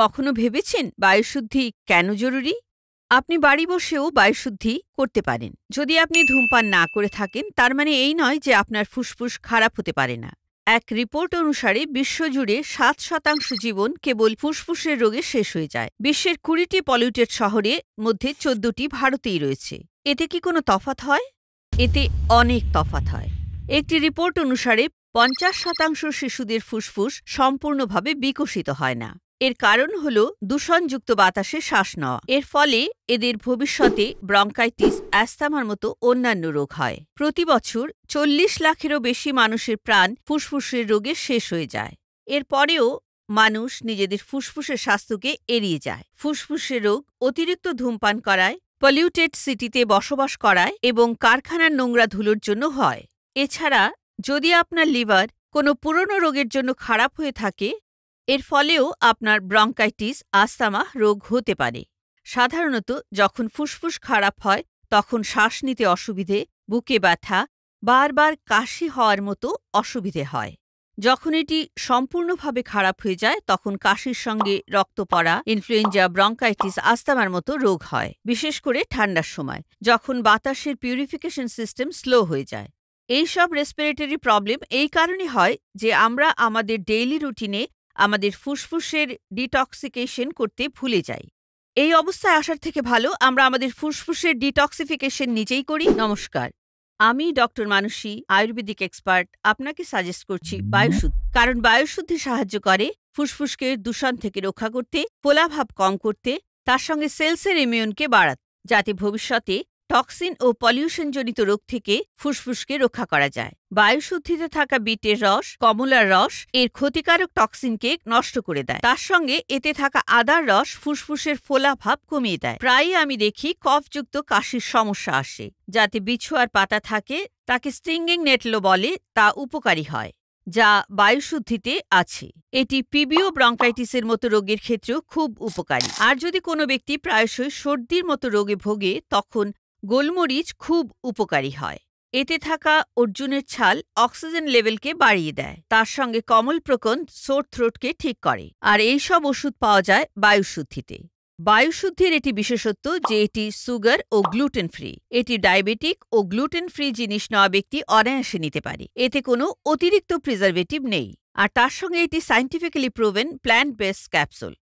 কখনো ভেবেছেন বায়ুশুদ্ধি কেন জরুরি আপনি বাড়ি বসেও বায়ুশুদ্ধি করতে পারেন যদি আপনি ধূমপান না করে থাকেন তার মানে এই নয় যে আপনার ফুসফুস খারাপ হতে পারে না এক রিপোর্ট অনুসারে বিশ্বজুড়ে সাত শতাংশ জীবন কেবল ফুসফুসের রোগে শেষ হয়ে যায় বিশ্বের কুড়িটি পলিউটেড শহরে মধ্যে চোদ্দটি ভারতেই রয়েছে এতে কি কোনো তফাত হয় এতে অনেক তফাত হয় একটি রিপোর্ট অনুসারে পঞ্চাশ শতাংশ শিশুদের ফুসফুস সম্পূর্ণভাবে বিকশিত হয় না এর কারণ হল দূষণযুক্ত বাতাসে শ্বাস নেওয়া এর ফলে এদের ভবিষ্যতে ব্রঙ্কাইটিস অ্যাস্তামার মতো অন্যান্য রোগ হয় প্রতি বছর চল্লিশ লাখেরও বেশি মানুষের প্রাণ ফুসফুসের রোগে শেষ হয়ে যায় এরপরেও মানুষ নিজেদের ফুসফুসের স্বাস্থ্যকে এড়িয়ে যায় ফুসফুসের রোগ অতিরিক্ত ধূমপান করায় পলিউটেড সিটিতে বসবাস করায় এবং কারখানার নোংরা ধুলোর জন্য হয় এছাড়া যদি আপনার লিভার কোনো পুরনো রোগের জন্য খারাপ হয়ে থাকে এর ফলেও আপনার ব্রঙ্কাইটিস আস্তামা রোগ হতে পারে সাধারণত যখন ফুসফুস খারাপ হয় তখন শ্বাস নিতে অসুবিধে বুকে ব্যথা বারবার কাশি হওয়ার মতো অসুবিধে হয় যখন এটি সম্পূর্ণভাবে খারাপ হয়ে যায় তখন কাশির সঙ্গে রক্ত পড়া ইনফ্লুয়েঞ্জা ব্রঙ্কাইটিস আস্তামার মতো রোগ হয় বিশেষ করে ঠান্ডার সময় যখন বাতাসের পিউরিফিকেশন সিস্টেম স্লো হয়ে যায় এইসব রেসপিরেটরি প্রবলেম এই কারণে হয় যে আমরা আমাদের ডেইলি রুটিনে আমাদের ফুসফুসের ডিটক্সিকেশন করতে ভুলে যাই এই অবস্থায় আসার থেকে ভালো আমরা আমাদের ফুসফুসের ডিটক্সিফিকেশন নিজেই করি নমস্কার আমি ডক্টর মানসী আয়ুর্বেদিক এক্সপার্ট আপনাকে সাজেস্ট করছি বায়ুশুদ্ধ কারণ বায়ুশুদ্ধি সাহায্য করে ফুসফুসকে দূষণ থেকে রক্ষা করতে ফোলাভাব কম করতে তার সঙ্গে সেলসের ইমিউনকে বাড়াতে যাতে ভবিষ্যতে টক্সিন ও পলিউশনজনিত রোগ থেকে ফুসফুসকে রক্ষা করা যায় বায়ুশুদ্ধিতে থাকা বিটের রস কমলার রস এর ক্ষতিকারক টক্সিনকে নষ্ট করে দেয় তার সঙ্গে এতে থাকা আদার রস ফুসফুসের ফোলাভাব কমিয়ে দেয় প্রায়ই আমি দেখি কফযুক্ত কাশির সমস্যা আসে যাতে বিছুয়ার পাতা থাকে তাকে স্টিঙ্গিং নেটলো বলে তা উপকারী হয় যা বায়ুশুদ্ধিতে আছে এটি পিবিও ব্রঙ্কাইটিসের মতো রোগের ক্ষেত্রেও খুব উপকারী আর যদি কোনো ব্যক্তি প্রায়শই সর্দির মতো রোগে ভোগে তখন গোলমরিচ খুব উপকারী হয় এতে থাকা অর্জুনের ছাল অক্সিজেন লেভেলকে বাড়িয়ে দেয় তার সঙ্গে কমল প্রকন সোর থ্রোটকে ঠিক করে আর এই সব ওষুধ পাওয়া যায় বায়ুশুদ্ধিতে বায়ুশুদ্ধির এটি বিশেষত্ব যে এটি সুগার ও গ্লুটেন ফ্রি এটি ডায়াবেটিক ও গ্লুটেন ফ্রি জিনিস নেওয়া ব্যক্তি অনায়াসে নিতে পারে এতে কোনো অতিরিক্ত প্রিজারভেটিভ নেই আর তার সঙ্গে এটি scientifically proven plant base capsule